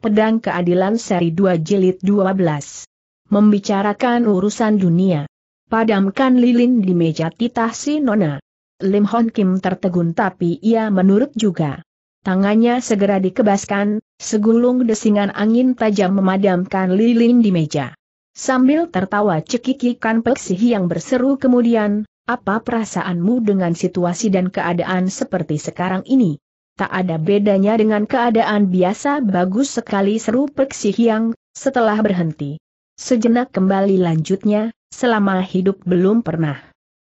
Pedang Keadilan Seri 2 Jilid 12. Membicarakan urusan dunia. Padamkan lilin di meja titah si Nona. Lim Hon Kim tertegun tapi ia menurut juga. Tangannya segera dikebaskan, segulung desingan angin tajam memadamkan lilin di meja. Sambil tertawa cekikikan peksih yang berseru kemudian, apa perasaanmu dengan situasi dan keadaan seperti sekarang ini? tak ada bedanya dengan keadaan biasa bagus sekali seru Peksi yang, Hiang, setelah berhenti. Sejenak kembali lanjutnya, selama hidup belum pernah.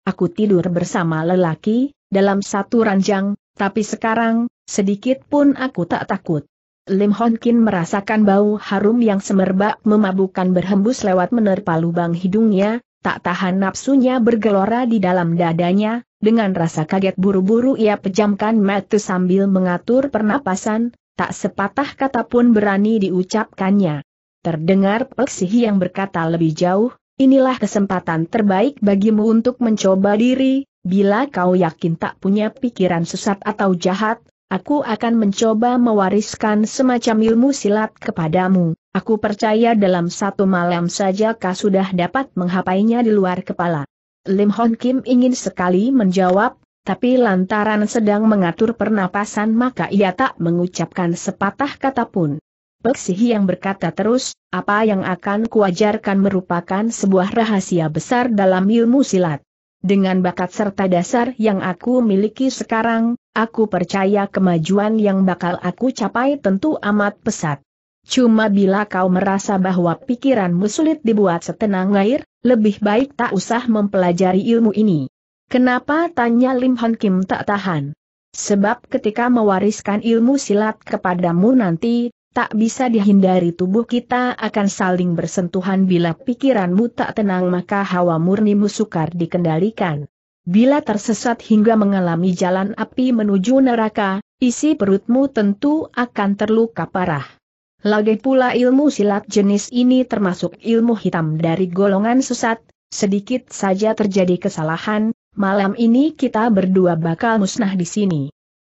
Aku tidur bersama lelaki, dalam satu ranjang, tapi sekarang, sedikit pun aku tak takut. Lim Hon merasakan bau harum yang semerbak memabukkan berhembus lewat menerpa lubang hidungnya, tak tahan nafsunya bergelora di dalam dadanya, dengan rasa kaget buru-buru ia pejamkan mata sambil mengatur pernapasan, tak sepatah kata pun berani diucapkannya. Terdengar peksih yang berkata lebih jauh, inilah kesempatan terbaik bagimu untuk mencoba diri, bila kau yakin tak punya pikiran sesat atau jahat, aku akan mencoba mewariskan semacam ilmu silat kepadamu. Aku percaya dalam satu malam saja kau sudah dapat menghapainya di luar kepala. Lim Hon Kim ingin sekali menjawab, tapi lantaran sedang mengatur pernapasan maka ia tak mengucapkan sepatah kata pun. Peksihi yang berkata terus, apa yang akan kuajarkan merupakan sebuah rahasia besar dalam ilmu silat. Dengan bakat serta dasar yang aku miliki sekarang, aku percaya kemajuan yang bakal aku capai tentu amat pesat. Cuma bila kau merasa bahwa pikiranmu sulit dibuat setenang air, lebih baik tak usah mempelajari ilmu ini. Kenapa tanya Lim Hon Kim tak tahan? Sebab ketika mewariskan ilmu silat kepadamu nanti, tak bisa dihindari tubuh kita akan saling bersentuhan bila pikiranmu tak tenang maka hawa murnimu sukar dikendalikan. Bila tersesat hingga mengalami jalan api menuju neraka, isi perutmu tentu akan terluka parah. Lagi pula ilmu silat jenis ini termasuk ilmu hitam dari golongan sesat, sedikit saja terjadi kesalahan, malam ini kita berdua bakal musnah di sini.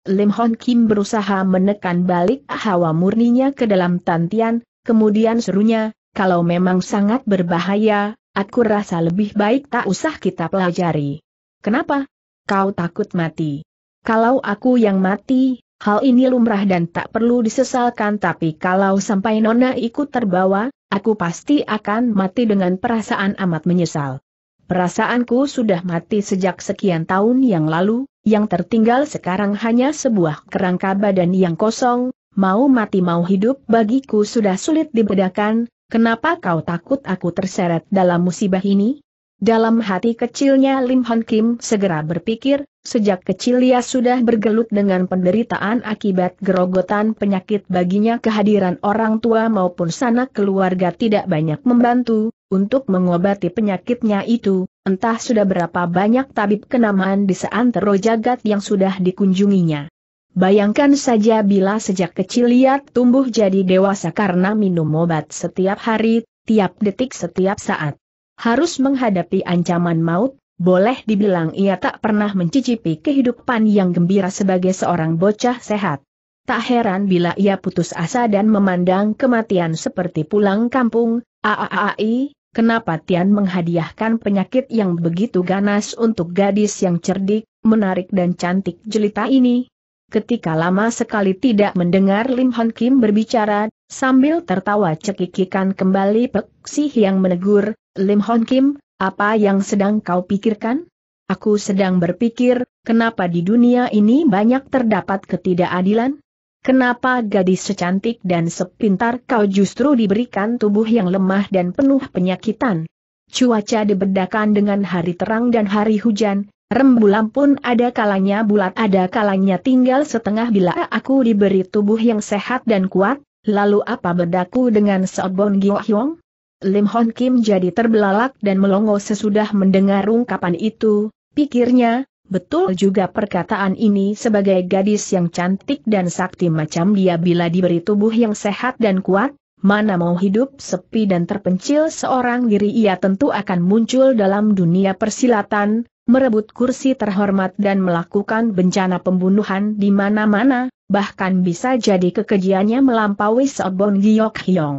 Lim Hon Kim berusaha menekan balik hawa murninya ke dalam tantian, kemudian serunya, kalau memang sangat berbahaya, aku rasa lebih baik tak usah kita pelajari. Kenapa? Kau takut mati. Kalau aku yang mati, Hal ini lumrah dan tak perlu disesalkan tapi kalau sampai Nona ikut terbawa, aku pasti akan mati dengan perasaan amat menyesal. Perasaanku sudah mati sejak sekian tahun yang lalu, yang tertinggal sekarang hanya sebuah kerangka badan yang kosong, mau mati mau hidup bagiku sudah sulit dibedakan, kenapa kau takut aku terseret dalam musibah ini? Dalam hati kecilnya Lim Hon Kim segera berpikir, sejak kecil ia sudah bergelut dengan penderitaan akibat gerogotan penyakit baginya kehadiran orang tua maupun sanak keluarga tidak banyak membantu, untuk mengobati penyakitnya itu, entah sudah berapa banyak tabib kenamaan di seantero jagat yang sudah dikunjunginya. Bayangkan saja bila sejak kecil ia tumbuh jadi dewasa karena minum obat setiap hari, tiap detik setiap saat harus menghadapi ancaman maut, boleh dibilang ia tak pernah mencicipi kehidupan yang gembira sebagai seorang bocah sehat. Tak heran bila ia putus asa dan memandang kematian seperti pulang kampung, aaai, kenapa Tian menghadiahkan penyakit yang begitu ganas untuk gadis yang cerdik, menarik dan cantik jelita ini, ketika lama sekali tidak mendengar Lim Hon Kim berbicara, sambil tertawa cekikikan kembali Pek yang menegur, Lim Hon Kim, apa yang sedang kau pikirkan? Aku sedang berpikir, kenapa di dunia ini banyak terdapat ketidakadilan? Kenapa gadis secantik dan sepintar kau justru diberikan tubuh yang lemah dan penuh penyakitan? Cuaca dibedakan dengan hari terang dan hari hujan, Rembulan pun ada kalanya bulat ada kalanya tinggal setengah bila aku diberi tubuh yang sehat dan kuat, lalu apa bedaku dengan Seobon Gyo Hyong? Lim Hon Kim jadi terbelalak dan melongo sesudah mendengar ungkapan itu, pikirnya, betul juga perkataan ini sebagai gadis yang cantik dan sakti macam dia bila diberi tubuh yang sehat dan kuat, Mana mau hidup sepi dan terpencil seorang diri ia tentu akan muncul dalam dunia persilatan, merebut kursi terhormat dan melakukan bencana pembunuhan di mana-mana, bahkan bisa jadi kekejiannya melampaui Sobon Giyok Hyong.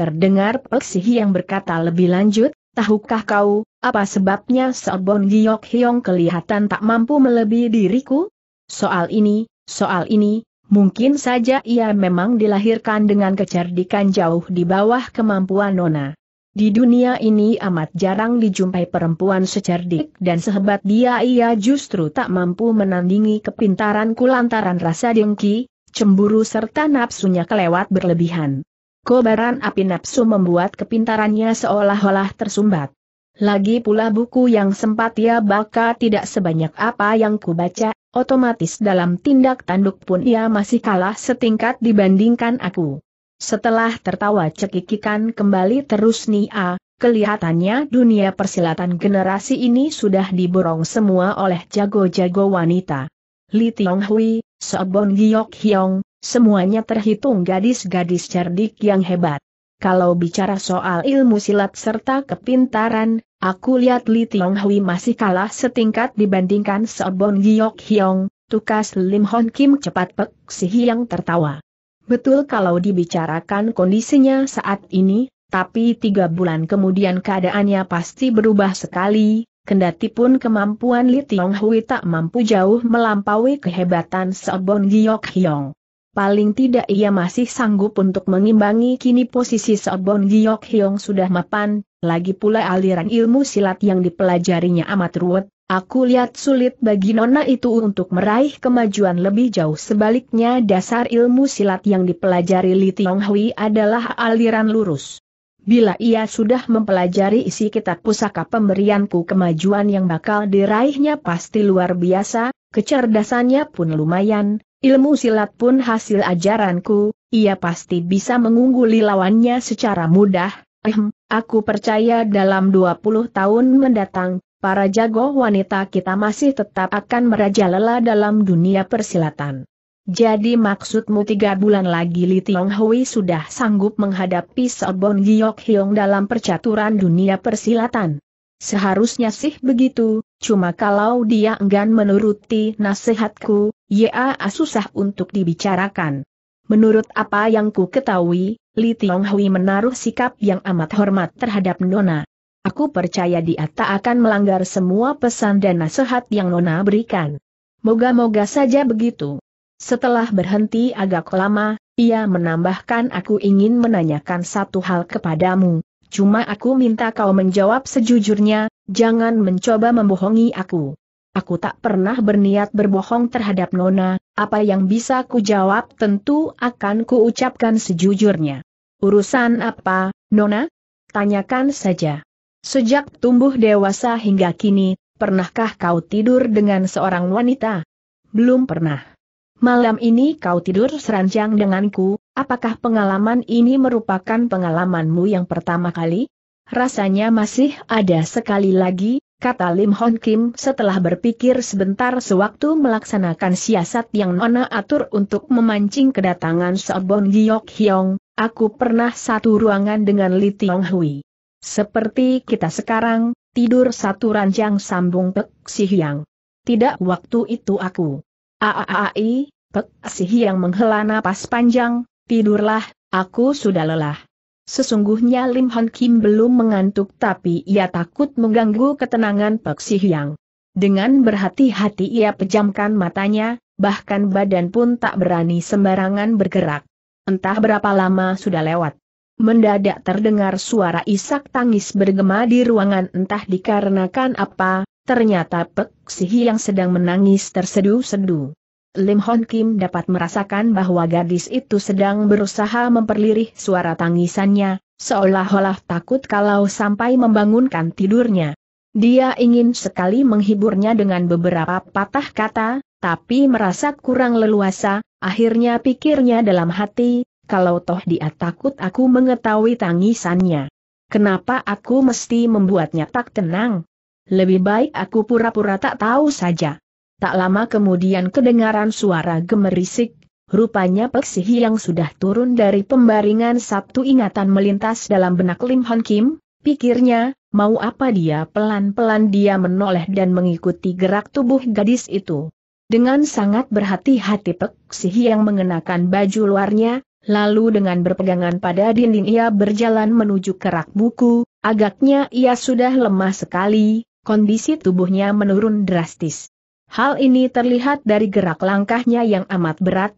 Terdengar Peksih yang berkata lebih lanjut, tahukah kau, apa sebabnya Sobon Giyok Hyong kelihatan tak mampu melebihi diriku? Soal ini, soal ini, mungkin saja ia memang dilahirkan dengan kecerdikan jauh di bawah kemampuan Nona. Di dunia ini amat jarang dijumpai perempuan secerdik dan sehebat dia ia justru tak mampu menandingi kepintaran lantaran rasa dengki, cemburu serta nafsunya kelewat berlebihan. Kobaran api nafsu membuat kepintarannya seolah-olah tersumbat. Lagi pula buku yang sempat ia baca tidak sebanyak apa yang kubaca, otomatis dalam tindak tanduk pun ia masih kalah setingkat dibandingkan aku. Setelah tertawa cekikikan kembali terus Nia, kelihatannya dunia persilatan generasi ini sudah diborong semua oleh jago-jago wanita. Li Tiong Hui, Sobon Giok Hyong, semuanya terhitung gadis-gadis cerdik yang hebat. Kalau bicara soal ilmu silat serta kepintaran, aku lihat Li Tiong Hui masih kalah setingkat dibandingkan Sobon Giok Hyong, tukas Lim Hon Kim cepat pek si yang tertawa. Betul kalau dibicarakan kondisinya saat ini, tapi tiga bulan kemudian keadaannya pasti berubah sekali, kendati pun kemampuan Li Tiong Hui tak mampu jauh melampaui kehebatan Seobon Giok Hiong. Paling tidak ia masih sanggup untuk mengimbangi kini posisi Seobon Giok Hiong sudah mapan, lagi pula aliran ilmu silat yang dipelajarinya amat ruwet, Aku lihat sulit bagi nona itu untuk meraih kemajuan lebih jauh sebaliknya dasar ilmu silat yang dipelajari Li Tiong Hui adalah aliran lurus. Bila ia sudah mempelajari isi kitab pusaka pemberianku kemajuan yang bakal diraihnya pasti luar biasa, kecerdasannya pun lumayan, ilmu silat pun hasil ajaranku, ia pasti bisa mengungguli lawannya secara mudah. Ehm, aku percaya dalam 20 tahun mendatang, para jago wanita kita masih tetap akan merajalela dalam dunia persilatan. Jadi maksudmu tiga bulan lagi Li Tiong Hui sudah sanggup menghadapi Sobon Giok Hiong dalam percaturan dunia persilatan? Seharusnya sih begitu, cuma kalau dia enggan menuruti nasihatku, ya susah untuk dibicarakan. Menurut apa yang ku ketahui, Li Tiong Hui menaruh sikap yang amat hormat terhadap Nona. Aku percaya dia tak akan melanggar semua pesan dan nasihat yang Nona berikan. Moga-moga saja begitu. Setelah berhenti agak lama, ia menambahkan aku ingin menanyakan satu hal kepadamu, cuma aku minta kau menjawab sejujurnya, jangan mencoba membohongi aku. Aku tak pernah berniat berbohong terhadap Nona, apa yang bisa ku jawab tentu akan kuucapkan sejujurnya. Urusan apa, Nona? Tanyakan saja. Sejak tumbuh dewasa hingga kini, pernahkah kau tidur dengan seorang wanita? Belum pernah. Malam ini kau tidur seranjang denganku, apakah pengalaman ini merupakan pengalamanmu yang pertama kali? Rasanya masih ada sekali lagi, kata Lim Hon Kim setelah berpikir sebentar sewaktu melaksanakan siasat yang Nona atur untuk memancing kedatangan Sobon Giok Hyong, aku pernah satu ruangan dengan Li Tiong Hui. Seperti kita sekarang, tidur satu ranjang sambung Pek Sihyang. Tidak waktu itu aku. Aaai, Pek Sihyang menghela napas panjang, tidurlah, aku sudah lelah. Sesungguhnya Lim Hon Kim belum mengantuk tapi ia takut mengganggu ketenangan Pek Sihyang. Dengan berhati-hati ia pejamkan matanya, bahkan badan pun tak berani sembarangan bergerak. Entah berapa lama sudah lewat. Mendadak terdengar suara isak tangis bergema di ruangan entah dikarenakan apa, ternyata Pek Sihi yang sedang menangis tersedu sedu Lim Hon Kim dapat merasakan bahwa gadis itu sedang berusaha memperlirih suara tangisannya, seolah-olah takut kalau sampai membangunkan tidurnya. Dia ingin sekali menghiburnya dengan beberapa patah kata, tapi merasa kurang leluasa, akhirnya pikirnya dalam hati, kalau toh dia takut aku mengetahui tangisannya. Kenapa aku mesti membuatnya tak tenang? Lebih baik aku pura-pura tak tahu saja. Tak lama kemudian kedengaran suara gemerisik, rupanya Peksihi yang sudah turun dari pembaringan Sabtu ingatan melintas dalam benak Lim Hon Kim, pikirnya, mau apa dia pelan-pelan dia menoleh dan mengikuti gerak tubuh gadis itu. Dengan sangat berhati-hati Peksihi yang mengenakan baju luarnya, Lalu dengan berpegangan pada dinding ia berjalan menuju kerak buku, agaknya ia sudah lemah sekali, kondisi tubuhnya menurun drastis. Hal ini terlihat dari gerak langkahnya yang amat berat,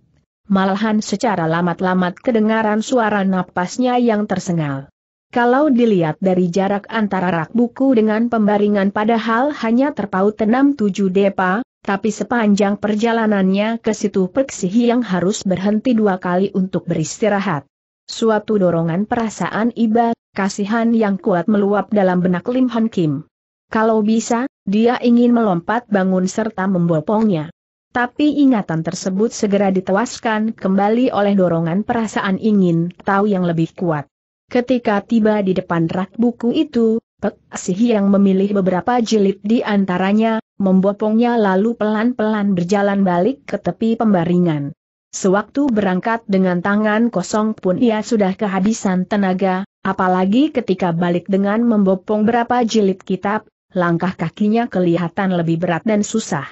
malahan secara lamat-lamat kedengaran suara napasnya yang tersengal. Kalau dilihat dari jarak antara rak buku dengan pembaringan padahal hanya terpaut 6-7 depa, tapi sepanjang perjalanannya ke situ Peksihi yang harus berhenti dua kali untuk beristirahat. Suatu dorongan perasaan iba, kasihan yang kuat meluap dalam benak Lim Han Kim. Kalau bisa, dia ingin melompat bangun serta membopongnya. Tapi ingatan tersebut segera ditewaskan kembali oleh dorongan perasaan ingin tahu yang lebih kuat. Ketika tiba di depan rak buku itu, Pek yang memilih beberapa jilid di antaranya, membopongnya lalu pelan-pelan berjalan balik ke tepi pembaringan. Sewaktu berangkat dengan tangan kosong pun ia sudah kehabisan tenaga, apalagi ketika balik dengan membopong berapa jilid kitab, langkah kakinya kelihatan lebih berat dan susah.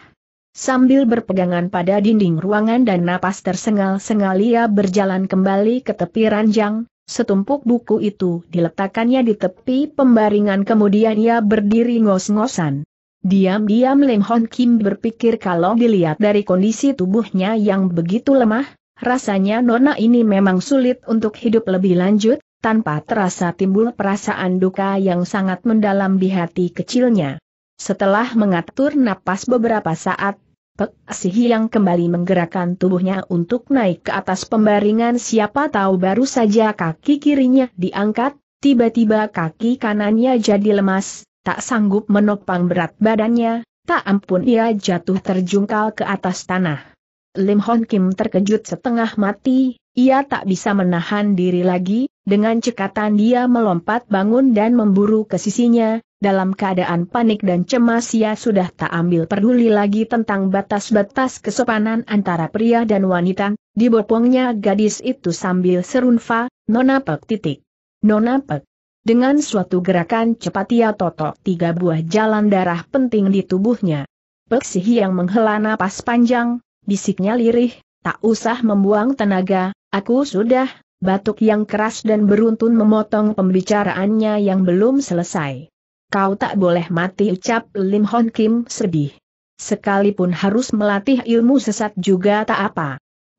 Sambil berpegangan pada dinding ruangan dan napas tersengal-sengal ia berjalan kembali ke tepi ranjang, setumpuk buku itu diletakkannya di tepi pembaringan kemudian ia berdiri ngos-ngosan. Diam-diam Lim Hon Kim berpikir kalau dilihat dari kondisi tubuhnya yang begitu lemah, rasanya Nona ini memang sulit untuk hidup lebih lanjut, tanpa terasa timbul perasaan duka yang sangat mendalam di hati kecilnya. Setelah mengatur napas beberapa saat, Pek Sihi yang kembali menggerakkan tubuhnya untuk naik ke atas pembaringan siapa tahu baru saja kaki kirinya diangkat, tiba-tiba kaki kanannya jadi lemas, tak sanggup menopang berat badannya, tak ampun ia jatuh terjungkal ke atas tanah. Lim Hon Kim terkejut setengah mati, ia tak bisa menahan diri lagi, dengan cekatan dia melompat bangun dan memburu ke sisinya, dalam keadaan panik dan cemas ia sudah tak ambil peduli lagi tentang batas-batas kesopanan antara pria dan wanita, dibopongnya gadis itu sambil serunfa, nona pek titik. Nona pek. Dengan suatu gerakan cepat ia totok tiga buah jalan darah penting di tubuhnya. Peksih yang menghela napas panjang, bisiknya lirih, tak usah membuang tenaga, aku sudah, batuk yang keras dan beruntun memotong pembicaraannya yang belum selesai. Kau tak boleh mati ucap Lim Hon Kim sedih. Sekalipun harus melatih ilmu sesat juga tak apa.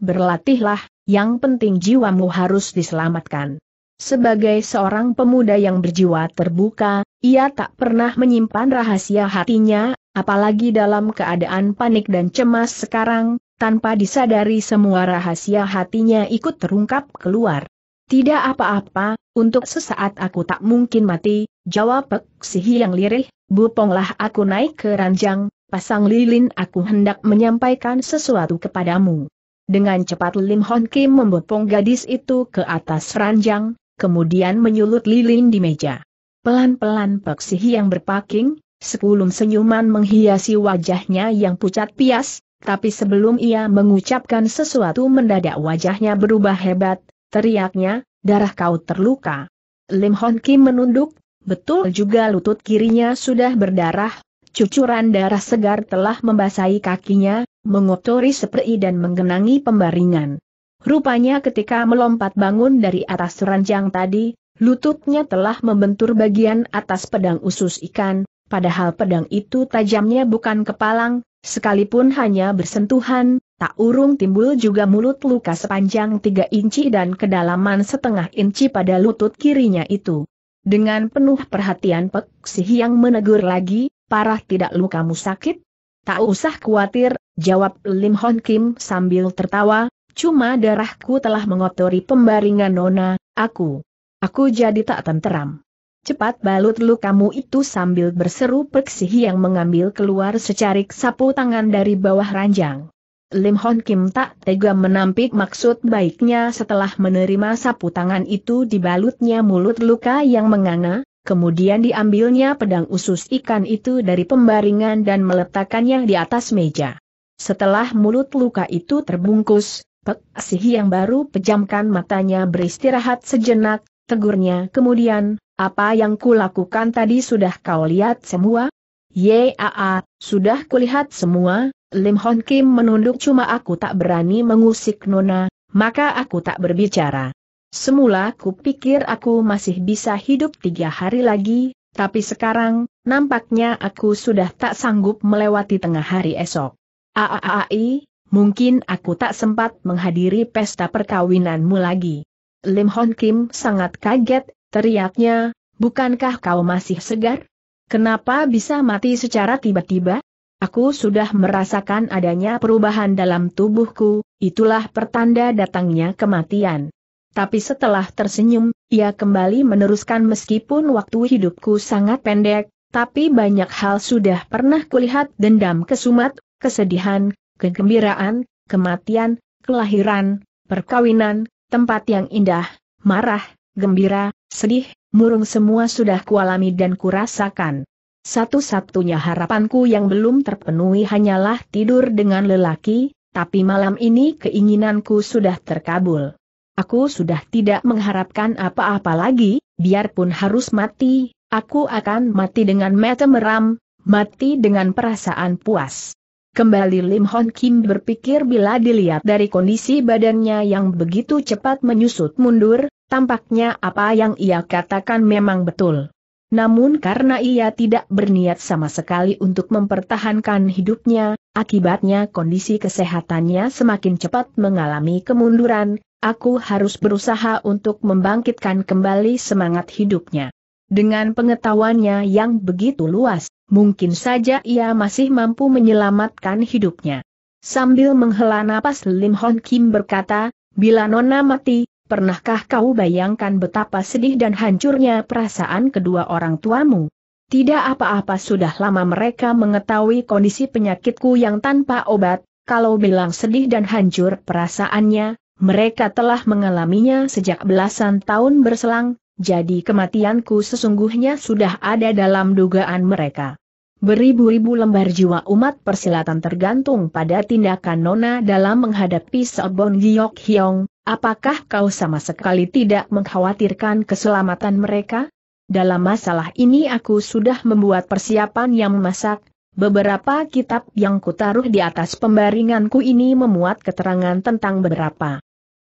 Berlatihlah, yang penting jiwamu harus diselamatkan. Sebagai seorang pemuda yang berjiwa terbuka, ia tak pernah menyimpan rahasia hatinya, apalagi dalam keadaan panik dan cemas sekarang, tanpa disadari semua rahasia hatinya ikut terungkap keluar. Tidak apa-apa, untuk sesaat aku tak mungkin mati, jawab Pek Sihi yang lirih, buponglah aku naik ke ranjang, pasang lilin aku hendak menyampaikan sesuatu kepadamu. Dengan cepat Lim Hon Kim membopong gadis itu ke atas ranjang, kemudian menyulut lilin di meja. Pelan-pelan Peksihi yang berpaking, sekulum senyuman menghiasi wajahnya yang pucat pias, tapi sebelum ia mengucapkan sesuatu mendadak wajahnya berubah hebat, teriaknya, darah kau terluka. Lim Hon Kim menunduk, betul juga lutut kirinya sudah berdarah, cucuran darah segar telah membasahi kakinya, mengotori seperi dan menggenangi pembaringan. Rupanya ketika melompat bangun dari atas ranjang tadi, lututnya telah membentur bagian atas pedang usus ikan, padahal pedang itu tajamnya bukan kepalang, sekalipun hanya bersentuhan, tak urung timbul juga mulut luka sepanjang 3 inci dan kedalaman setengah inci pada lutut kirinya itu. Dengan penuh perhatian peksi yang menegur lagi, parah tidak lukamu sakit? Tak usah khawatir, jawab Lim Hon Kim sambil tertawa, Cuma darahku telah mengotori pembaringan Nona, aku. Aku jadi tak tenteram. Cepat balut lukamu itu sambil berseru Peksihi yang mengambil keluar secarik sapu tangan dari bawah ranjang. Lim Hon Kim tak tega menampik maksud baiknya setelah menerima sapu tangan itu dibalutnya mulut luka yang menganga, kemudian diambilnya pedang usus ikan itu dari pembaringan dan meletakkannya di atas meja. Setelah mulut luka itu terbungkus, Pek Asih yang baru pejamkan matanya beristirahat sejenak, tegurnya kemudian, apa yang kulakukan tadi sudah kau lihat semua? Yaa, sudah kulihat semua, Lim Hon Kim menunduk cuma aku tak berani mengusik Nona, maka aku tak berbicara. Semula ku pikir aku masih bisa hidup tiga hari lagi, tapi sekarang, nampaknya aku sudah tak sanggup melewati tengah hari esok. Aaai, mungkin aku tak sempat menghadiri pesta perkawinanmu lagi. Lim Hon Kim sangat kaget, teriaknya, bukankah kau masih segar? Kenapa bisa mati secara tiba-tiba? Aku sudah merasakan adanya perubahan dalam tubuhku, itulah pertanda datangnya kematian. Tapi setelah tersenyum, ia kembali meneruskan meskipun waktu hidupku sangat pendek, tapi banyak hal sudah pernah kulihat dendam kesumat, kesedihan, kegembiraan, kematian, kelahiran, perkawinan, tempat yang indah, marah, gembira, sedih, murung semua sudah kualami dan kurasakan. Satu-satunya harapanku yang belum terpenuhi hanyalah tidur dengan lelaki, tapi malam ini keinginanku sudah terkabul. Aku sudah tidak mengharapkan apa-apa lagi, biarpun harus mati, aku akan mati dengan mata meram, mati dengan perasaan puas. Kembali Lim Hon Kim berpikir bila dilihat dari kondisi badannya yang begitu cepat menyusut mundur, tampaknya apa yang ia katakan memang betul. Namun karena ia tidak berniat sama sekali untuk mempertahankan hidupnya, akibatnya kondisi kesehatannya semakin cepat mengalami kemunduran, aku harus berusaha untuk membangkitkan kembali semangat hidupnya. Dengan pengetahuannya yang begitu luas, mungkin saja ia masih mampu menyelamatkan hidupnya. Sambil menghela napas Lim Hon Kim berkata, bila Nona mati, pernahkah kau bayangkan betapa sedih dan hancurnya perasaan kedua orang tuamu? Tidak apa-apa sudah lama mereka mengetahui kondisi penyakitku yang tanpa obat, kalau bilang sedih dan hancur perasaannya, mereka telah mengalaminya sejak belasan tahun berselang, jadi kematianku sesungguhnya sudah ada dalam dugaan mereka. Beribu-ribu lembar jiwa umat persilatan tergantung pada tindakan Nona dalam menghadapi Sobon Giok Hyong, apakah kau sama sekali tidak mengkhawatirkan keselamatan mereka? Dalam masalah ini aku sudah membuat persiapan yang memasak, beberapa kitab yang kutaruh di atas pembaringanku ini memuat keterangan tentang beberapa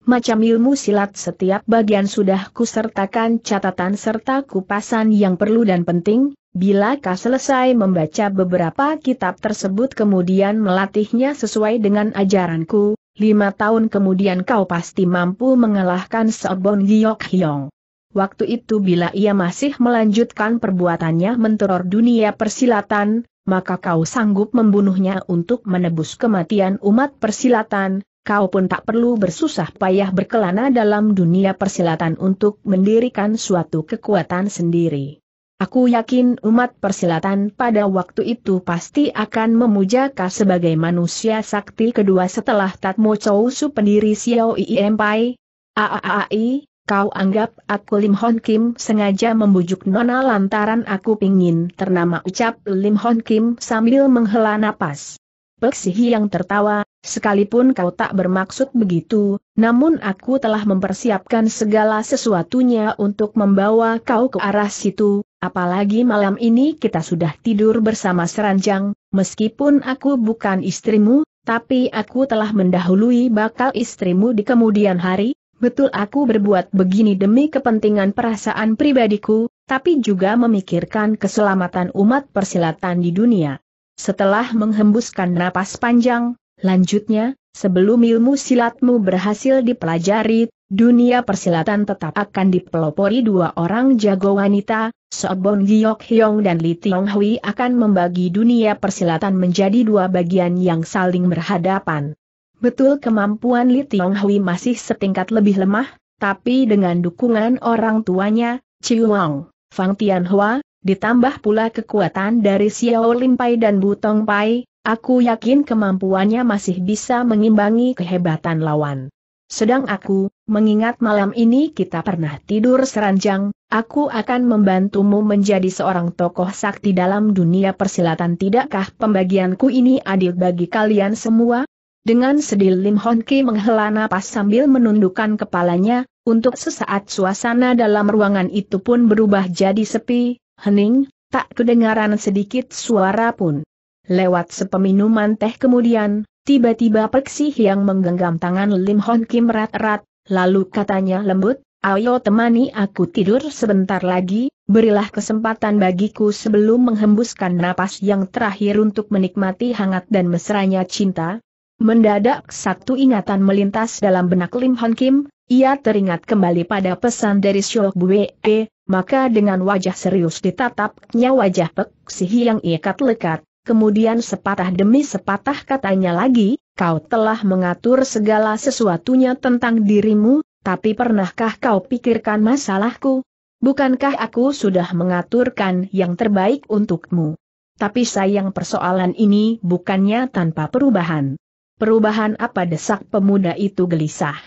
macam ilmu silat setiap bagian sudah kusertakan catatan serta kupasan yang perlu dan penting, bila kau selesai membaca beberapa kitab tersebut kemudian melatihnya sesuai dengan ajaranku, lima tahun kemudian kau pasti mampu mengalahkan Sobon Giyok Hyong. Waktu itu bila ia masih melanjutkan perbuatannya menteror dunia persilatan, maka kau sanggup membunuhnya untuk menebus kematian umat persilatan, kau pun tak perlu bersusah payah berkelana dalam dunia persilatan untuk mendirikan suatu kekuatan sendiri. Aku yakin umat persilatan pada waktu itu pasti akan memuja kau sebagai manusia sakti kedua setelah Tatmo Chou Su pendiri Xiao Iem Pai. Aaai, kau anggap aku Lim Hon Kim sengaja membujuk Nona lantaran aku pingin ternama ucap Lim Hon Kim sambil menghela napas. Peksihi yang tertawa, Sekalipun kau tak bermaksud begitu, namun aku telah mempersiapkan segala sesuatunya untuk membawa kau ke arah situ, apalagi malam ini kita sudah tidur bersama seranjang, meskipun aku bukan istrimu, tapi aku telah mendahului bakal istrimu di kemudian hari, betul aku berbuat begini demi kepentingan perasaan pribadiku, tapi juga memikirkan keselamatan umat persilatan di dunia. Setelah menghembuskan napas panjang, Lanjutnya, sebelum ilmu silatmu berhasil dipelajari, dunia persilatan tetap akan dipelopori dua orang jago wanita, Sobon Giok Hyong dan Li Tiong Hui akan membagi dunia persilatan menjadi dua bagian yang saling berhadapan. Betul kemampuan Li Tiong Hui masih setingkat lebih lemah, tapi dengan dukungan orang tuanya, Chiu Wang, Fang Tianhua, ditambah pula kekuatan dari Xiao Limpai dan Butong Pai, Aku yakin kemampuannya masih bisa mengimbangi kehebatan lawan. Sedang aku, mengingat malam ini kita pernah tidur seranjang, aku akan membantumu menjadi seorang tokoh sakti dalam dunia persilatan tidakkah pembagianku ini adil bagi kalian semua? Dengan sedih Lim Hon Ki menghela napas sambil menundukkan kepalanya, untuk sesaat suasana dalam ruangan itu pun berubah jadi sepi, hening, tak kedengaran sedikit suara pun. Lewat sepeminuman teh kemudian, tiba-tiba Peksi yang menggenggam tangan Lim Hon Kim erat-erat, lalu katanya lembut, ayo temani aku tidur sebentar lagi, berilah kesempatan bagiku sebelum menghembuskan napas yang terakhir untuk menikmati hangat dan mesranya cinta. Mendadak satu ingatan melintas dalam benak Lim Hon Kim, ia teringat kembali pada pesan dari Syok Bue, eh, maka dengan wajah serius ditatapnya wajah Peksi yang ikat lekat kemudian sepatah demi sepatah katanya lagi, kau telah mengatur segala sesuatunya tentang dirimu, tapi pernahkah kau pikirkan masalahku? Bukankah aku sudah mengaturkan yang terbaik untukmu? Tapi sayang persoalan ini bukannya tanpa perubahan. Perubahan apa desak pemuda itu gelisah.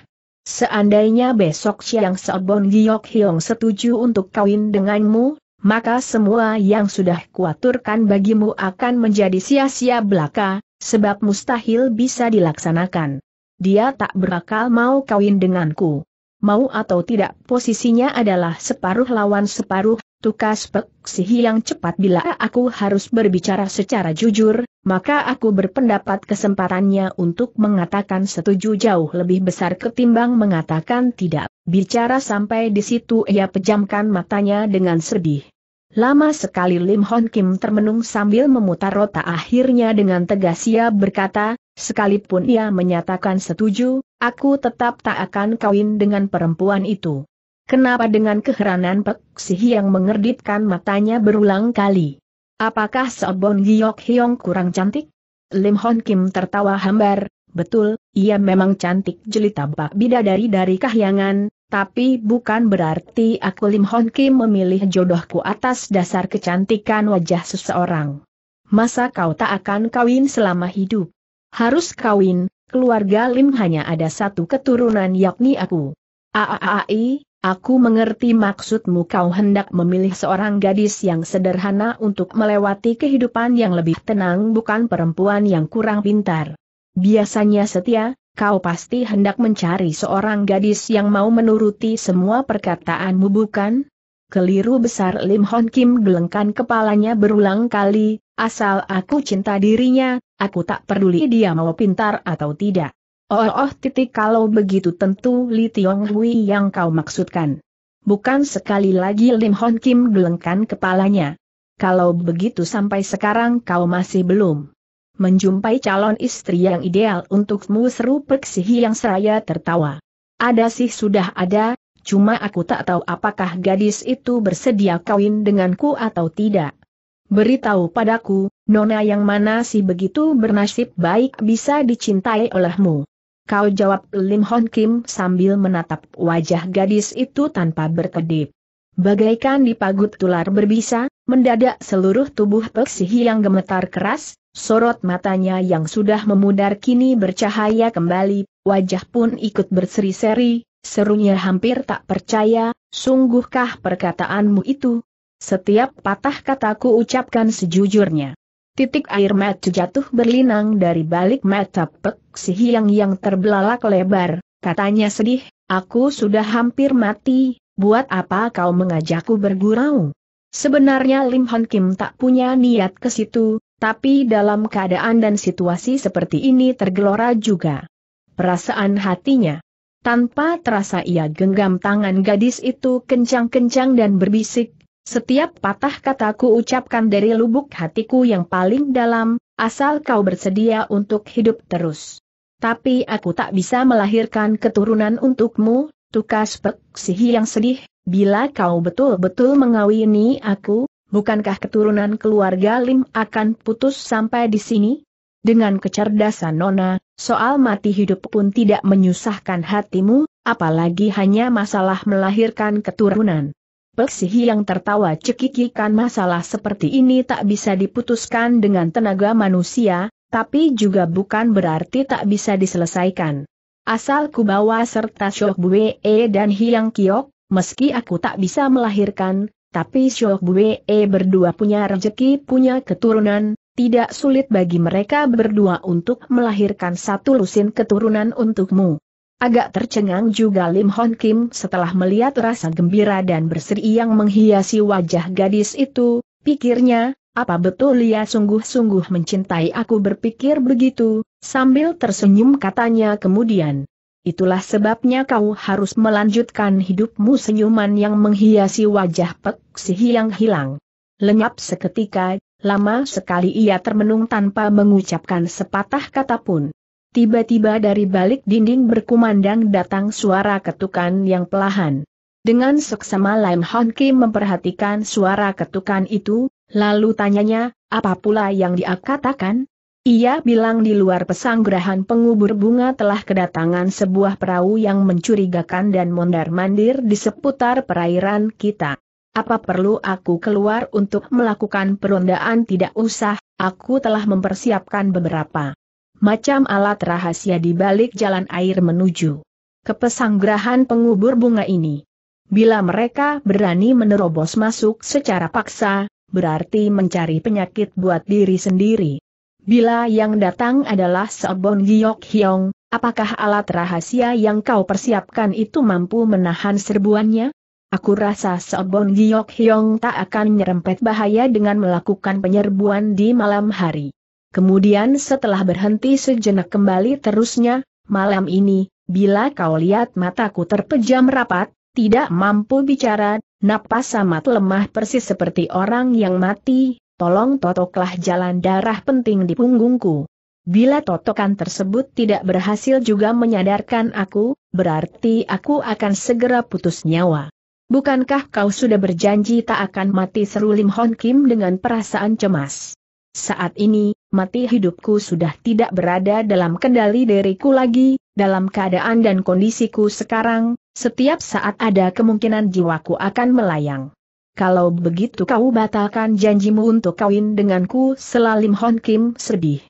Seandainya besok siang Seobon Giyok Hyong setuju untuk kawin denganmu, maka semua yang sudah kuaturkan bagimu akan menjadi sia-sia belaka, sebab mustahil bisa dilaksanakan. Dia tak berakal mau kawin denganku. Mau atau tidak posisinya adalah separuh lawan separuh, tukas peksihi yang cepat bila aku harus berbicara secara jujur, maka aku berpendapat kesempatannya untuk mengatakan setuju jauh lebih besar ketimbang mengatakan tidak. Bicara sampai di situ ia pejamkan matanya dengan sedih. Lama sekali Lim Hon Kim termenung sambil memutar otak akhirnya dengan tegas ia berkata, sekalipun ia menyatakan setuju, aku tetap tak akan kawin dengan perempuan itu. Kenapa dengan keheranan Pek Sih yang mengerditkan matanya berulang kali? Apakah Sobon Giok Hyong kurang cantik? Lim Hon Kim tertawa hambar, betul, ia memang cantik jelita bak bidadari dari kahyangan, tapi bukan berarti aku Lim Hon Kim memilih jodohku atas dasar kecantikan wajah seseorang. Masa kau tak akan kawin selama hidup? Harus kawin, keluarga Lim hanya ada satu keturunan yakni aku. Aaai, aku mengerti maksudmu kau hendak memilih seorang gadis yang sederhana untuk melewati kehidupan yang lebih tenang bukan perempuan yang kurang pintar. Biasanya setia, kau pasti hendak mencari seorang gadis yang mau menuruti semua perkataanmu bukan? Keliru besar Lim Hon Kim gelengkan kepalanya berulang kali, asal aku cinta dirinya, aku tak peduli dia mau pintar atau tidak. Oh, oh titik kalau begitu tentu Li Tiong Hui yang kau maksudkan. Bukan sekali lagi Lim Hon Kim gelengkan kepalanya. Kalau begitu sampai sekarang kau masih belum menjumpai calon istri yang ideal untukmu seru Peksihi yang seraya tertawa. Ada sih sudah ada, cuma aku tak tahu apakah gadis itu bersedia kawin denganku atau tidak. Beritahu padaku, nona yang mana sih begitu bernasib baik bisa dicintai olehmu. Kau jawab Lim Hon Kim sambil menatap wajah gadis itu tanpa berkedip. Bagaikan dipagut tular berbisa, mendadak seluruh tubuh Peksihi yang gemetar keras, Sorot matanya yang sudah memudar kini bercahaya kembali, wajah pun ikut berseri-seri, serunya hampir tak percaya, sungguhkah perkataanmu itu? Setiap patah kataku ucapkan sejujurnya. Titik air mata jatuh berlinang dari balik mata Pek Si Hiang yang terbelalak lebar, katanya sedih, aku sudah hampir mati, buat apa kau mengajakku bergurau? Sebenarnya Lim Hon Kim tak punya niat ke situ, tapi dalam keadaan dan situasi seperti ini tergelora juga. Perasaan hatinya. Tanpa terasa ia genggam tangan gadis itu kencang-kencang dan berbisik, setiap patah kataku ucapkan dari lubuk hatiku yang paling dalam, asal kau bersedia untuk hidup terus. Tapi aku tak bisa melahirkan keturunan untukmu, tukas peksihi yang sedih, bila kau betul-betul mengawini aku, bukankah keturunan keluarga Lim akan putus sampai di sini? Dengan kecerdasan Nona, soal mati hidup pun tidak menyusahkan hatimu, apalagi hanya masalah melahirkan keturunan. Peksihi yang tertawa cekikikan masalah seperti ini tak bisa diputuskan dengan tenaga manusia, tapi juga bukan berarti tak bisa diselesaikan. Asal ku bawa serta Shok Bue dan Hiang Kiok, meski aku tak bisa melahirkan, tapi E berdua punya rezeki punya keturunan, tidak sulit bagi mereka berdua untuk melahirkan satu lusin keturunan untukmu. Agak tercengang juga Lim Hon Kim setelah melihat rasa gembira dan berseri yang menghiasi wajah gadis itu, pikirnya, apa betul ia sungguh-sungguh mencintai aku berpikir begitu, sambil tersenyum katanya kemudian. Itulah sebabnya kau harus melanjutkan hidupmu senyuman yang menghiasi wajah Pek yang hilang. Lenyap seketika, lama sekali ia termenung tanpa mengucapkan sepatah kata pun. Tiba-tiba dari balik dinding berkumandang datang suara ketukan yang pelahan. Dengan seksama Lam Hon Ki memperhatikan suara ketukan itu, lalu tanyanya, apa pula yang dia katakan? Ia bilang di luar pesanggrahan pengubur bunga telah kedatangan sebuah perahu yang mencurigakan dan mondar-mandir di seputar perairan kita. Apa perlu aku keluar untuk melakukan perondaan tidak usah, aku telah mempersiapkan beberapa macam alat rahasia di balik jalan air menuju ke pesanggrahan pengubur bunga ini. Bila mereka berani menerobos masuk secara paksa, berarti mencari penyakit buat diri sendiri. Bila yang datang adalah Sobon Giok Hyong, apakah alat rahasia yang kau persiapkan itu mampu menahan serbuannya? Aku rasa Sobon Giok Hyong tak akan nyerempet bahaya dengan melakukan penyerbuan di malam hari. Kemudian setelah berhenti sejenak kembali terusnya, malam ini, bila kau lihat mataku terpejam rapat, tidak mampu bicara, napas amat lemah persis seperti orang yang mati, tolong totoklah jalan darah penting di punggungku. Bila totokan tersebut tidak berhasil juga menyadarkan aku, berarti aku akan segera putus nyawa. Bukankah kau sudah berjanji tak akan mati seru Lim Hon Kim dengan perasaan cemas? Saat ini, mati hidupku sudah tidak berada dalam kendali diriku lagi, dalam keadaan dan kondisiku sekarang, setiap saat ada kemungkinan jiwaku akan melayang kalau begitu kau batalkan janjimu untuk kawin denganku selalim Hon Kim sedih.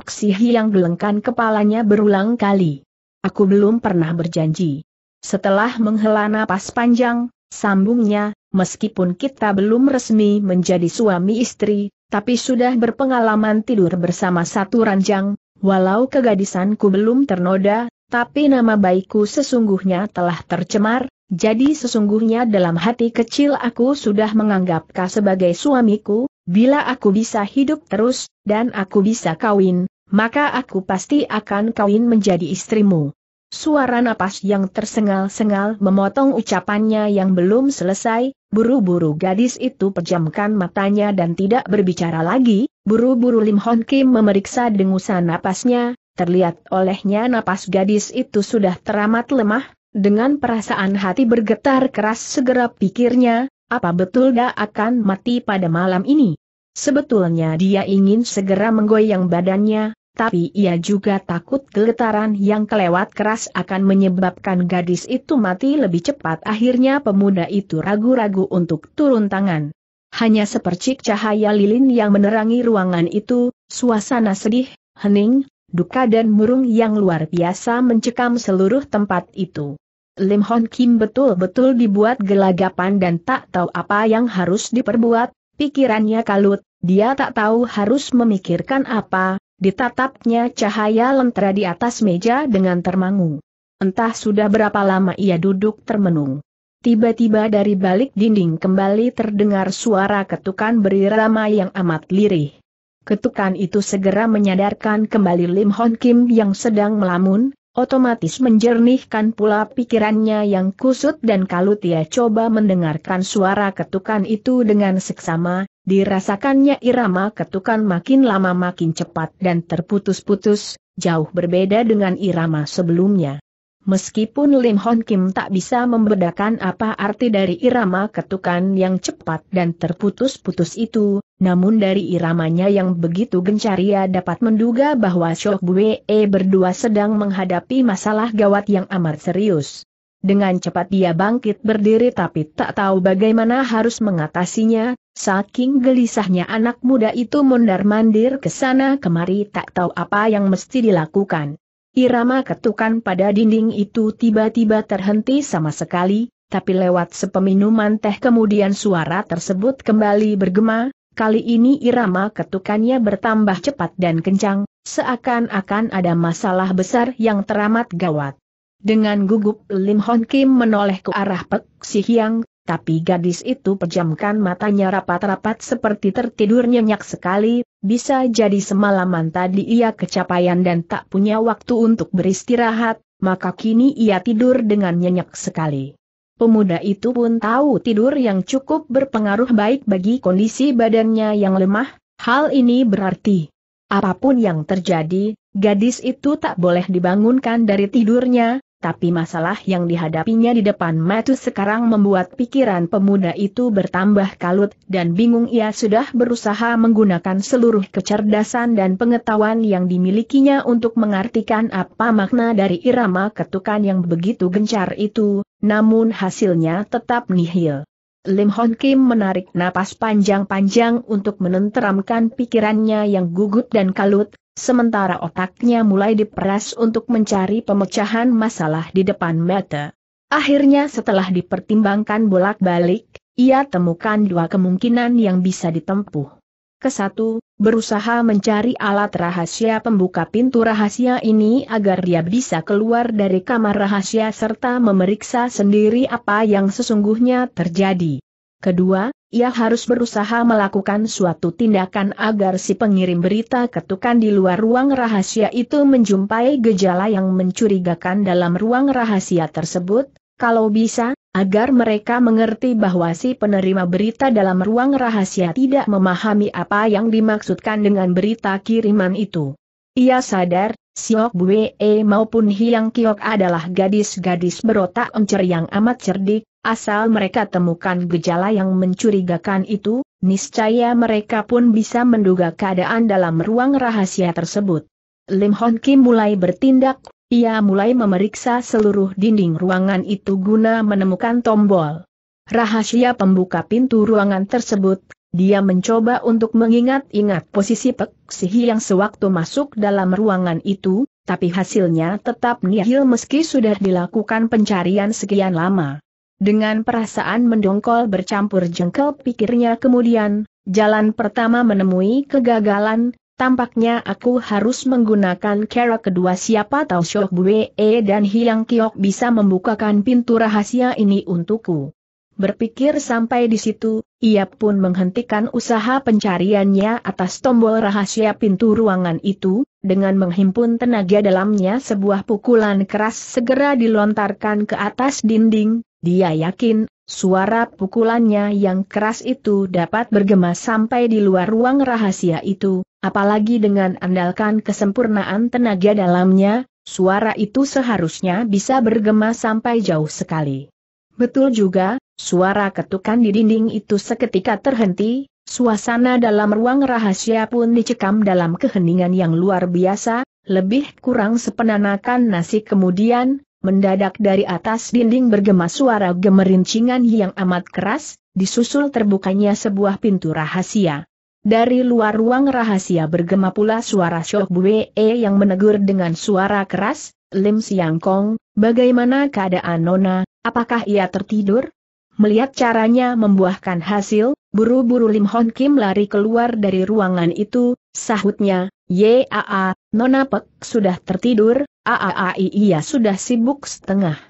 Xihi yang gelengkan kepalanya berulang kali. Aku belum pernah berjanji. Setelah menghela napas panjang, sambungnya, meskipun kita belum resmi menjadi suami istri, tapi sudah berpengalaman tidur bersama satu ranjang, walau kegadisanku belum ternoda, tapi nama baikku sesungguhnya telah tercemar, jadi sesungguhnya dalam hati kecil aku sudah menganggap kau sebagai suamiku, bila aku bisa hidup terus, dan aku bisa kawin, maka aku pasti akan kawin menjadi istrimu. Suara napas yang tersengal-sengal memotong ucapannya yang belum selesai, buru-buru gadis itu pejamkan matanya dan tidak berbicara lagi, buru-buru Lim Hon Kim memeriksa dengusan napasnya, terlihat olehnya napas gadis itu sudah teramat lemah, dengan perasaan hati bergetar keras segera pikirnya, apa betul dia akan mati pada malam ini? Sebetulnya dia ingin segera menggoyang badannya, tapi ia juga takut getaran yang kelewat keras akan menyebabkan gadis itu mati lebih cepat. Akhirnya pemuda itu ragu-ragu untuk turun tangan. Hanya sepercik cahaya lilin yang menerangi ruangan itu, suasana sedih, hening, duka dan murung yang luar biasa mencekam seluruh tempat itu. Lim Hon Kim betul-betul dibuat gelagapan dan tak tahu apa yang harus diperbuat, pikirannya kalut, dia tak tahu harus memikirkan apa, ditatapnya cahaya lentera di atas meja dengan termangu. Entah sudah berapa lama ia duduk termenung. Tiba-tiba dari balik dinding kembali terdengar suara ketukan berirama yang amat lirih. Ketukan itu segera menyadarkan kembali Lim Hon Kim yang sedang melamun, otomatis menjernihkan pula pikirannya yang kusut dan kalau dia coba mendengarkan suara ketukan itu dengan seksama, dirasakannya irama ketukan makin lama makin cepat dan terputus-putus, jauh berbeda dengan irama sebelumnya. Meskipun Lim Hon Kim tak bisa membedakan apa arti dari irama ketukan yang cepat dan terputus-putus itu, namun dari iramanya yang begitu gencar ia dapat menduga bahwa Shok Bue berdua sedang menghadapi masalah gawat yang amat serius. Dengan cepat dia bangkit berdiri tapi tak tahu bagaimana harus mengatasinya, saking gelisahnya anak muda itu mondar-mandir ke sana kemari tak tahu apa yang mesti dilakukan. Irama ketukan pada dinding itu tiba-tiba terhenti sama sekali, tapi lewat sepeminuman teh kemudian suara tersebut kembali bergema, kali ini irama ketukannya bertambah cepat dan kencang, seakan-akan ada masalah besar yang teramat gawat. Dengan gugup Lim Hon Kim menoleh ke arah Pek Si Hyang. Tapi gadis itu pejamkan matanya rapat-rapat seperti tertidur nyenyak sekali, bisa jadi semalaman tadi ia kecapaian dan tak punya waktu untuk beristirahat, maka kini ia tidur dengan nyenyak sekali. Pemuda itu pun tahu tidur yang cukup berpengaruh baik bagi kondisi badannya yang lemah, hal ini berarti apapun yang terjadi, gadis itu tak boleh dibangunkan dari tidurnya, tapi masalah yang dihadapinya di depan Matu sekarang membuat pikiran pemuda itu bertambah kalut dan bingung ia sudah berusaha menggunakan seluruh kecerdasan dan pengetahuan yang dimilikinya untuk mengartikan apa makna dari irama ketukan yang begitu gencar itu, namun hasilnya tetap nihil. Lim Hon Kim menarik napas panjang-panjang untuk menenteramkan pikirannya yang gugut dan kalut, sementara otaknya mulai diperas untuk mencari pemecahan masalah di depan mata. Akhirnya setelah dipertimbangkan bolak-balik, ia temukan dua kemungkinan yang bisa ditempuh. Kesatu, berusaha mencari alat rahasia pembuka pintu rahasia ini agar dia bisa keluar dari kamar rahasia serta memeriksa sendiri apa yang sesungguhnya terjadi. Kedua, ia harus berusaha melakukan suatu tindakan agar si pengirim berita ketukan di luar ruang rahasia itu menjumpai gejala yang mencurigakan dalam ruang rahasia tersebut, kalau bisa, agar mereka mengerti bahwa si penerima berita dalam ruang rahasia tidak memahami apa yang dimaksudkan dengan berita kiriman itu. Ia sadar, Siok Bue e maupun Hiang Kiok adalah gadis-gadis berotak encer yang amat cerdik, asal mereka temukan gejala yang mencurigakan itu, niscaya mereka pun bisa menduga keadaan dalam ruang rahasia tersebut. Lim Hon Kim mulai bertindak, ia mulai memeriksa seluruh dinding ruangan itu guna menemukan tombol rahasia pembuka pintu ruangan tersebut, dia mencoba untuk mengingat-ingat posisi Pek Sihi yang sewaktu masuk dalam ruangan itu, tapi hasilnya tetap nihil meski sudah dilakukan pencarian sekian lama. Dengan perasaan mendongkol bercampur jengkel pikirnya kemudian, jalan pertama menemui kegagalan, tampaknya aku harus menggunakan cara kedua siapa tahu Shock Bue dan Hiang Kiok bisa membukakan pintu rahasia ini untukku. Berpikir sampai di situ, ia pun menghentikan usaha pencariannya atas tombol rahasia pintu ruangan itu, dengan menghimpun tenaga dalamnya sebuah pukulan keras segera dilontarkan ke atas dinding, dia yakin, suara pukulannya yang keras itu dapat bergema sampai di luar ruang rahasia itu, apalagi dengan andalkan kesempurnaan tenaga dalamnya, suara itu seharusnya bisa bergema sampai jauh sekali. Betul juga, Suara ketukan di dinding itu seketika terhenti, suasana dalam ruang rahasia pun dicekam dalam keheningan yang luar biasa, lebih kurang sepenanakan nasi kemudian, mendadak dari atas dinding bergema suara gemerincingan yang amat keras, disusul terbukanya sebuah pintu rahasia. Dari luar ruang rahasia bergema pula suara Shok Bue yang menegur dengan suara keras, Lim Siang Kong, bagaimana keadaan Nona, apakah ia tertidur? Melihat caranya membuahkan hasil, buru-buru Lim Hon Kim lari keluar dari ruangan itu, sahutnya, Yaa, Nona Pek sudah tertidur, Aaai ia sudah sibuk setengah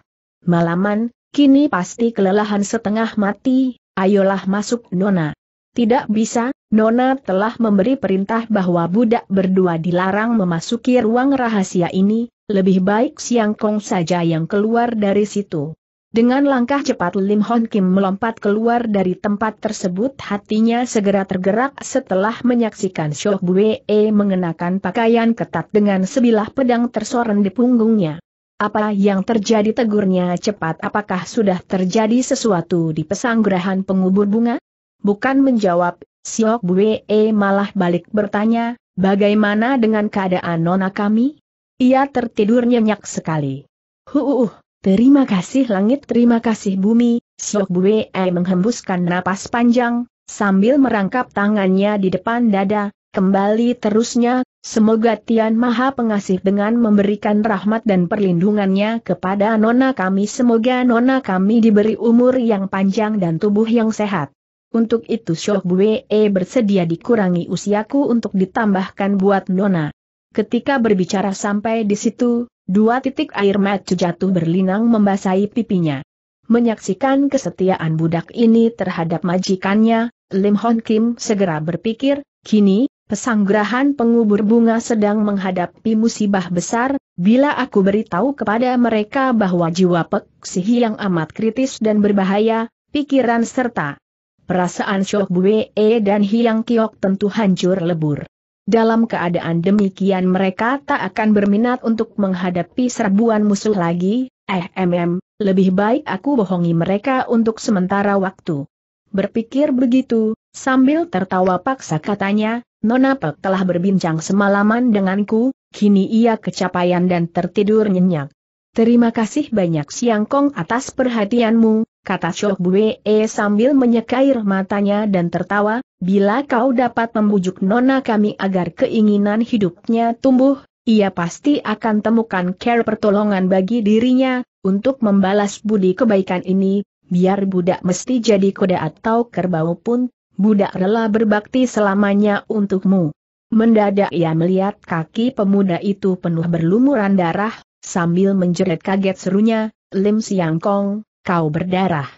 malaman, kini pasti kelelahan setengah mati, ayolah masuk Nona. Tidak bisa, Nona telah memberi perintah bahwa budak berdua dilarang memasuki ruang rahasia ini, lebih baik Siang Kong saja yang keluar dari situ. Dengan langkah cepat Lim Hon Kim melompat keluar dari tempat tersebut hatinya segera tergerak setelah menyaksikan Siok Bue mengenakan pakaian ketat dengan sebilah pedang tersoren di punggungnya. Apa yang terjadi tegurnya cepat apakah sudah terjadi sesuatu di pesanggerahan pengubur bunga? Bukan menjawab, Siok Bue malah balik bertanya, bagaimana dengan keadaan nona kami? Ia tertidur nyenyak sekali. Huuuh, uh, uh. Terima kasih langit terima kasih bumi, Siok Bue menghembuskan napas panjang, sambil merangkap tangannya di depan dada, kembali terusnya, semoga Tian Maha Pengasih dengan memberikan rahmat dan perlindungannya kepada nona kami semoga nona kami diberi umur yang panjang dan tubuh yang sehat. Untuk itu Siok Bue bersedia dikurangi usiaku untuk ditambahkan buat nona. Ketika berbicara sampai di situ, Dua titik air mata jatuh berlinang membasahi pipinya. Menyaksikan kesetiaan budak ini terhadap majikannya, Lim Hon Kim segera berpikir, kini, pesanggrahan pengubur bunga sedang menghadapi musibah besar, bila aku beritahu kepada mereka bahwa jiwa Pek Sihi yang amat kritis dan berbahaya, pikiran serta perasaan Shok Bue dan Hiang Kiok tentu hancur lebur. Dalam keadaan demikian mereka tak akan berminat untuk menghadapi serbuan musuh lagi, eh mm, lebih baik aku bohongi mereka untuk sementara waktu. Berpikir begitu, sambil tertawa paksa katanya, Nona Pek telah berbincang semalaman denganku, kini ia kecapaian dan tertidur nyenyak. Terima kasih banyak Siang Kong atas perhatianmu, kata Shok Bue e sambil menyekair matanya dan tertawa, bila kau dapat membujuk nona kami agar keinginan hidupnya tumbuh, ia pasti akan temukan care pertolongan bagi dirinya, untuk membalas budi kebaikan ini, biar budak mesti jadi kuda atau kerbau pun, budak rela berbakti selamanya untukmu. Mendadak ia melihat kaki pemuda itu penuh berlumuran darah, sambil menjerit kaget serunya, Lim Siang Kong, kau berdarah.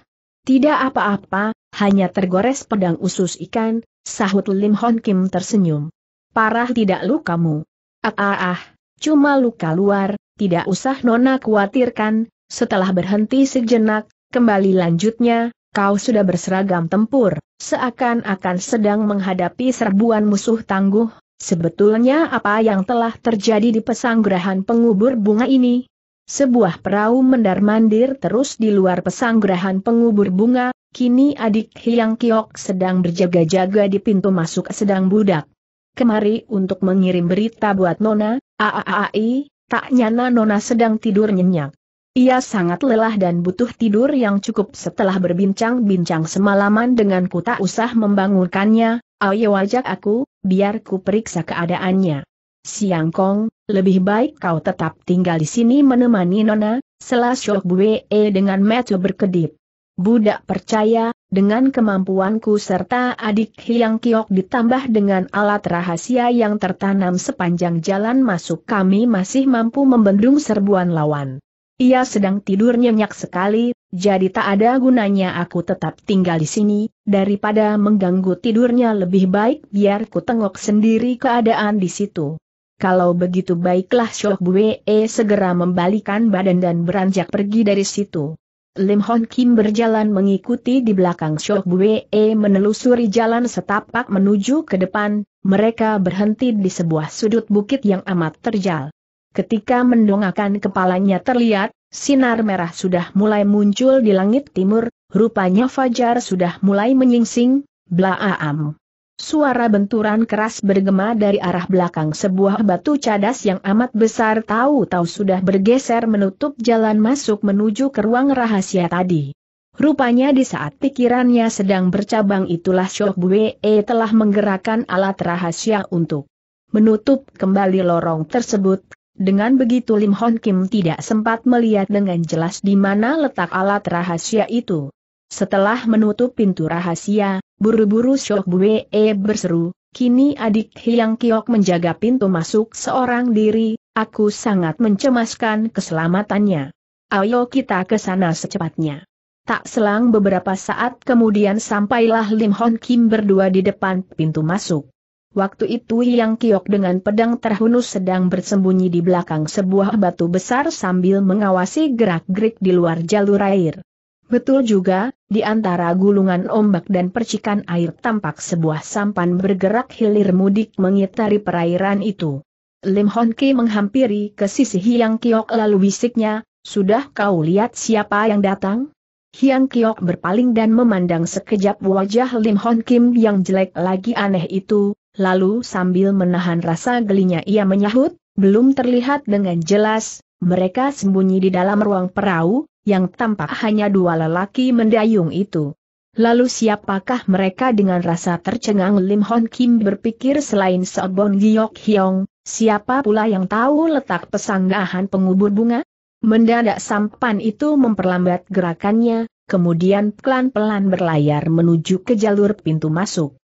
Tidak apa-apa, hanya tergores pedang usus ikan, sahut Lim Hon Kim tersenyum. Parah tidak lukamu. Ah ah ah, cuma luka luar, tidak usah nona khawatirkan, setelah berhenti sejenak, kembali lanjutnya, kau sudah berseragam tempur, seakan-akan sedang menghadapi serbuan musuh tangguh, sebetulnya apa yang telah terjadi di pesanggrahan pengubur bunga ini? sebuah perahu mendar-mandir terus di luar pesanggrahan pengubur bunga, kini adik Hyang Kiok sedang berjaga-jaga di pintu masuk sedang budak. Kemari untuk mengirim berita buat Nona, aaai, tak nyana Nona sedang tidur nyenyak. Ia sangat lelah dan butuh tidur yang cukup setelah berbincang-bincang semalaman dengan ku tak usah membangunkannya, ayo ajak aku, biar ku periksa keadaannya. Siang Kong, lebih baik kau tetap tinggal di sini menemani Nona, selas Shok Bue dengan metu berkedip. Budak percaya, dengan kemampuanku serta adik Hiang Kiok ditambah dengan alat rahasia yang tertanam sepanjang jalan masuk kami masih mampu membendung serbuan lawan. Ia sedang tidur nyenyak sekali, jadi tak ada gunanya aku tetap tinggal di sini, daripada mengganggu tidurnya lebih baik biar ku tengok sendiri keadaan di situ. Kalau begitu baiklah Syok Bue eh, segera membalikan badan dan beranjak pergi dari situ. Lim Hon Kim berjalan mengikuti di belakang Syok Bue eh, menelusuri jalan setapak menuju ke depan, mereka berhenti di sebuah sudut bukit yang amat terjal. Ketika mendongakkan kepalanya terlihat, sinar merah sudah mulai muncul di langit timur, rupanya fajar sudah mulai menyingsing, blaaam. Suara benturan keras bergema dari arah belakang sebuah batu cadas yang amat besar tahu-tahu sudah bergeser menutup jalan masuk menuju ke ruang rahasia tadi. Rupanya di saat pikirannya sedang bercabang itulah Shock e telah menggerakkan alat rahasia untuk menutup kembali lorong tersebut. Dengan begitu Lim Hon Kim tidak sempat melihat dengan jelas di mana letak alat rahasia itu. Setelah menutup pintu rahasia, Buru-buru Shok Bue eh, berseru, kini adik Hyang Kiok menjaga pintu masuk seorang diri, aku sangat mencemaskan keselamatannya. Ayo kita ke sana secepatnya. Tak selang beberapa saat kemudian sampailah Lim Hon Kim berdua di depan pintu masuk. Waktu itu Yang Kiok dengan pedang terhunus sedang bersembunyi di belakang sebuah batu besar sambil mengawasi gerak-gerik di luar jalur air. Betul juga, di antara gulungan ombak dan percikan air tampak sebuah sampan bergerak hilir mudik mengitari perairan itu. Lim Hon Ki menghampiri ke sisi Hiang Kiok lalu bisiknya, sudah kau lihat siapa yang datang? Hiang Kiok berpaling dan memandang sekejap wajah Lim Hon Kim yang jelek lagi aneh itu, lalu sambil menahan rasa gelinya ia menyahut, belum terlihat dengan jelas, mereka sembunyi di dalam ruang perahu, yang tampak hanya dua lelaki mendayung itu. Lalu siapakah mereka dengan rasa tercengang Lim Hon Kim berpikir selain Sobon Giok Hyong, siapa pula yang tahu letak pesanggahan pengubur bunga? Mendadak sampan itu memperlambat gerakannya, kemudian pelan-pelan berlayar menuju ke jalur pintu masuk.